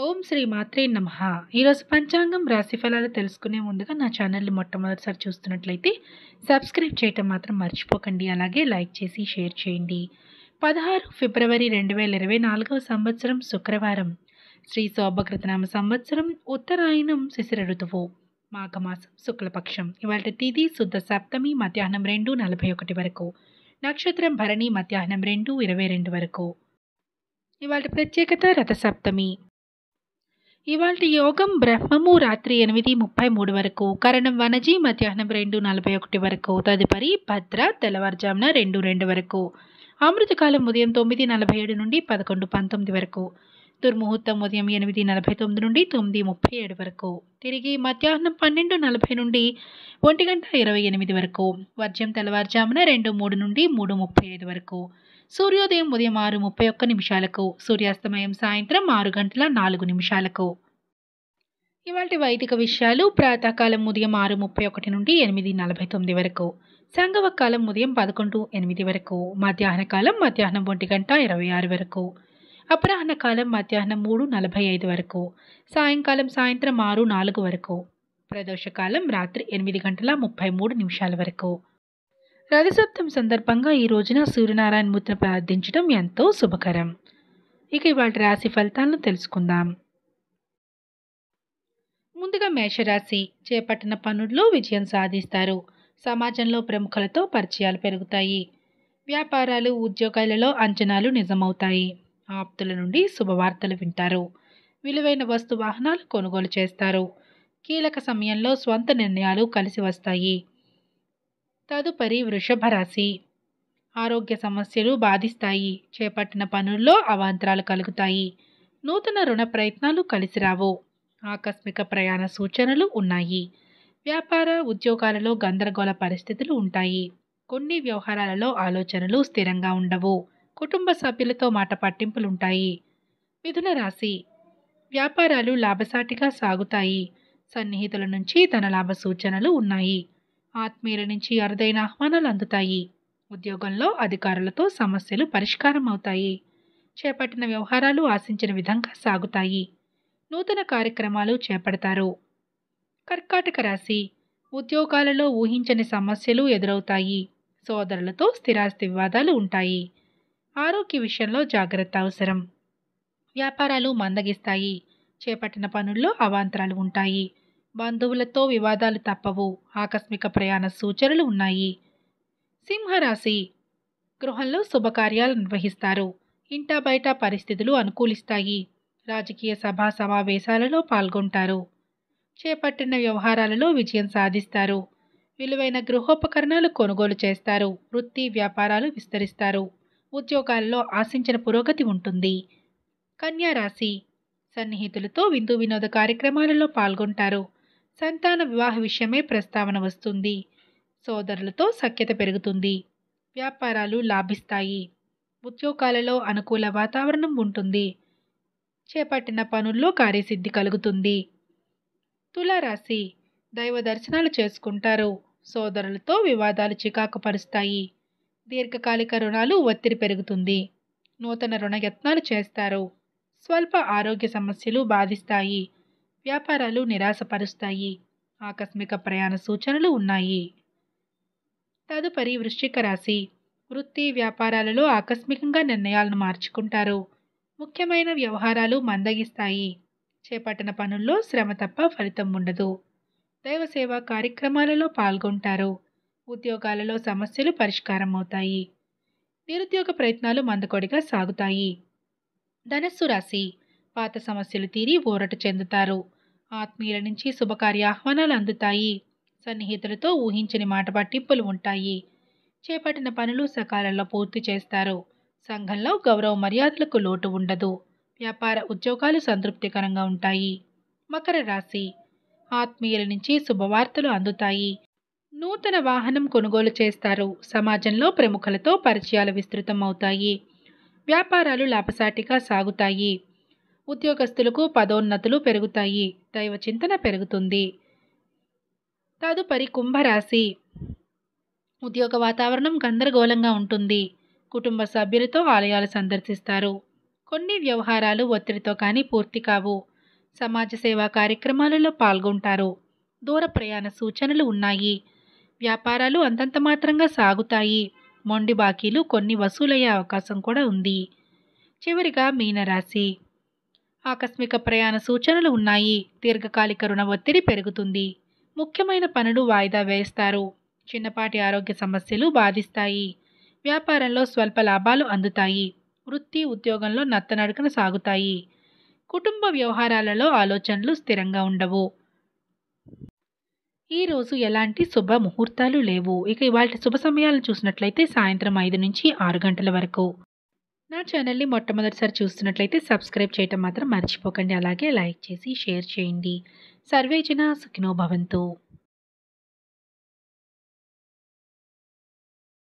ఓం శ్రీ మాత్రే నమ ఈరోజు పంచాంగం రాశి ఫలాలు తెలుసుకునే ముందుగా నా ఛానల్ని మొట్టమొదటిసారి చూస్తున్నట్లయితే సబ్స్క్రైబ్ చేయటం మాత్రం మర్చిపోకండి అలాగే లైక్ చేసి షేర్ చేయండి పదహారు ఫిబ్రవరి రెండు వేల ఇరవై నాలుగవ సంవత్సరం శుక్రవారం శ్రీ శోభకృతనామ సంవత్సరం ఉత్తరాయణం శిశిర ఋతువు మాఘమాసం శుక్లపక్షం ఇవాళ తిథి శుద్ధ సప్తమి మధ్యాహ్నం రెండు నలభై ఒకటి వరకు నక్షత్రం భరణి మధ్యాహ్నం రెండు ఇరవై రెండు వరకు ఇవాళ ప్రత్యేకత రథసప్తమి ఇవాళ యోగం బ్రహ్మము రాత్రి ఎనిమిది ముప్పై మూడు వరకు కరణం వనజీ మధ్యాహ్నం రెండు నలభై ఒకటి వరకు తదుపరి భద్ర తెల్లవారుజామున రెండు రెండు వరకు అమృతకాలం ఉదయం తొమ్మిది నలభై ఏడు నుండి పదకొండు పంతొమ్మిది వరకు దుర్ముహూర్తం ఉదయం ఎనిమిది నలభై తొమ్మిది నుండి తొమ్మిది ముప్పై ఏడు వరకు తిరిగి మధ్యాహ్నం పన్నెండు నలభై నుండి ఒంటి గంట ఇరవై ఎనిమిది వరకు వర్జం తెల్లవారుజామున రెండు మూడు నుండి మూడు ముప్పై ఐదు వరకు సూర్యోదయం ఉదయం ఆరు ముప్పై ఒక్క నిమిషాలకు సూర్యాస్తమయం సాయంత్రం ఆరు గంటల నాలుగు నిమిషాలకు ఇవాటి వైదిక విషయాలు ప్రాతకాలం ఉదయం ఆరు ముప్పై ఒకటి నుండి ఎనిమిది నలభై తొమ్మిది వరకు సంగవ కాలం ఉదయం పదకొండు ఎనిమిది వరకు మధ్యాహ్న కాలం మధ్యాహ్నం ఒంటి గంట ఇరవై ఆరు వరకు అపరాహ్న కాలం మధ్యాహ్నం మూడు నలభై ఐదు వరకు సాయంకాలం సాయంత్రం ఆరు నాలుగు వరకు ప్రదోషకాలం రాత్రి ఎనిమిది గంటల ముప్పై మూడు నిమిషాల వరకు రథసప్తం సందర్భంగా ఈ రోజున సూర్యనారాయణ ముద్ర ప్రార్థించడం ఎంతో శుభకరం ఇక ఇవాళ రాశి ఫలితాలను తెలుసుకుందాం ముందుగా మేషరాశి చేపట్టిన పనుల్లో విజయం సాధిస్తారు సమాజంలో ప్రముఖులతో పరిచయాలు పెరుగుతాయి వ్యాపారాలు ఉద్యోగాలలో అంచనాలు నిజమవుతాయి ఆప్తుల నుండి శుభవార్తలు వింటారు విలువైన వస్తు వాహనాలు కొనుగోలు చేస్తారు కీలక సమయంలో స్వంత నిర్ణయాలు కలిసి వస్తాయి తదుపరి వృషభ రాశి ఆరోగ్య సమస్యలు బాధిస్తాయి చేపట్టిన పనుల్లో అవాంతరాలు కలుగుతాయి నూతన రుణ ప్రయత్నాలు కలిసి రావు ఆకస్మిక ప్రయాణ సూచనలు ఉన్నాయి వ్యాపార ఉద్యోగాలలో గందరగోళ పరిస్థితులు ఉంటాయి కొన్ని వ్యవహారాలలో ఆలోచనలు స్థిరంగా ఉండవు కుటుంబ సభ్యులతో మాట పట్టింపులుంటాయి మిథున రాశి వ్యాపారాలు లాభసాటిగా సాగుతాయి సన్నిహితుల నుంచి లాభ సూచనలు ఉన్నాయి ఆత్మీయుల నుంచి అరుదైన ఆహ్వానాలు అందుతాయి ఉద్యోగంలో అధికారులతో సమస్యలు పరిష్కారం అవుతాయి చేపట్టిన వ్యవహారాలు ఆశించిన విధంగా సాగుతాయి నూతన కార్యక్రమాలు చేపడతారు కర్కాటక రాశి ఉద్యోగాలలో ఊహించని సమస్యలు ఎదురవుతాయి సోదరులతో స్థిరాస్తి వివాదాలు ఉంటాయి ఆరోగ్య విషయంలో జాగ్రత్త అవసరం వ్యాపారాలు మందగిస్తాయి చేపట్టిన పనుల్లో అవాంతరాలు ఉంటాయి బంధువులతో వివాదాలు తప్పవు ఆకస్మిక ప్రయాణ సూచనలు ఉన్నాయి సింహరాశి గృహంలో శుభకార్యాలు నిర్వహిస్తారు ఇంటా బయట పరిస్థితులు అనుకూలిస్తాయి రాజకీయ సభా సమావేశాలలో పాల్గొంటారు చేపట్టిన వ్యవహారాలలో విజయం సాధిస్తారు విలువైన గృహోపకరణాలు కొనుగోలు చేస్తారు వృత్తి వ్యాపారాలు విస్తరిస్తారు ఉద్యోగాల్లో ఆశించిన పురోగతి ఉంటుంది కన్యారాశి సన్నిహితులతో విందు వినోద కార్యక్రమాలలో పాల్గొంటారు సంతాన వివాహ విషయమే ప్రస్తావన వస్తుంది సోదరులతో సఖ్యత పెరుగుతుంది వ్యాపారాలు లాభిస్తాయి ఉద్యోగాలలో అనుకూల వాతావరణం ఉంటుంది చేపట్టిన పనుల్లో కార్యసిద్ధి కలుగుతుంది తులారాశి దైవ దర్శనాలు చేసుకుంటారు సోదరులతో వివాదాలు చికాకు పరుస్తాయి దీర్ఘకాలిక రుణాలు ఒత్తిడి పెరుగుతుంది నూతన రుణ చేస్తారు స్వల్ప ఆరోగ్య సమస్యలు బాధిస్తాయి వ్యాపారాలు నిరాశపరుస్తాయి ఆకస్మిక ప్రయాణ సూచనలు ఉన్నాయి తదుపరి వృశ్చిక రాశి వృత్తి వ్యాపారాలలో ఆకస్మికంగా నిర్ణయాలను మార్చుకుంటారు ముఖ్యమైన వ్యవహారాలు మందగిస్తాయి చేపట్టిన పనుల్లో శ్రమ తప్ప ఫలితం ఉండదు దైవసేవ కార్యక్రమాలలో పాల్గొంటారు ఉద్యోగాలలో సమస్యలు పరిష్కారం అవుతాయి నిరుద్యోగ ప్రయత్నాలు మందకొడిగా సాగుతాయి ధనస్సు రాశి పాత సమస్యలు తీరి ఊరట చెందుతారు ఆత్మీయుల నుంచి శుభకార్య ఆహ్వానాలు అందుతాయి సన్నిహితులతో ఊహించని మాట పట్టింపులు ఉంటాయి చేపట్టిన పనులు సకాలంలో పూర్తి చేస్తారు సంఘంలో గౌరవ మర్యాదలకు లోటు ఉండదు వ్యాపార ఉద్యోగాలు సంతృప్తికరంగా ఉంటాయి మకర రాశి ఆత్మీయుల నుంచి శుభవార్తలు అందుతాయి నూతన వాహనం కొనుగోలు చేస్తారు సమాజంలో ప్రముఖులతో పరిచయాలు విస్తృతం అవుతాయి వ్యాపారాలు లాభసాటిగా సాగుతాయి ఉద్యోగస్తులకు పదోన్నతులు పెరుగుతాయి దైవ చింతన పెరుగుతుంది తదుపరి కుంభరాశి ఉద్యోగ వాతావరణం గందరగోళంగా ఉంటుంది కుటుంబ సభ్యులతో ఆలయాలు సందర్శిస్తారు కొన్ని వ్యవహారాలు ఒత్తిడితో కానీ పూర్తి కావు సమాజ సేవా కార్యక్రమాలలో పాల్గొంటారు దూర ప్రయాణ సూచనలు ఉన్నాయి వ్యాపారాలు అంతంత మాత్రంగా సాగుతాయి మొండి బాకీలు కొన్ని వసూలయ్యే అవకాశం కూడా ఉంది చివరిగా మీనరాశి ఆకస్మిక ప్రయాణ సూచనలు ఉన్నాయి దీర్ఘకాలిక రుణ ఒత్తిడి పెరుగుతుంది ముఖ్యమైన పనులు వాయిదా వేస్తారు చిన్నపాటి ఆరోగ్య సమస్యలు బాధిస్తాయి వ్యాపారంలో స్వల్ప లాభాలు అందుతాయి వృత్తి ఉద్యోగంలో నత్తనడకన సాగుతాయి కుటుంబ వ్యవహారాలలో ఆలోచనలు స్థిరంగా ఉండవు ఈరోజు ఎలాంటి శుభ ముహూర్తాలు లేవు ఇక ఇవాళ శుభ సమయాలను చూసినట్లయితే సాయంత్రం ఐదు నుంచి ఆరు గంటల వరకు నా ఛానల్ని మొట్టమొదటిసారి చూస్తున్నట్లయితే సబ్స్క్రైబ్ చేయటం మాత్రం మర్చిపోకండి అలాగే లైక్ చేసి షేర్ చేయండి సర్వేజన సుఖినో భవంతు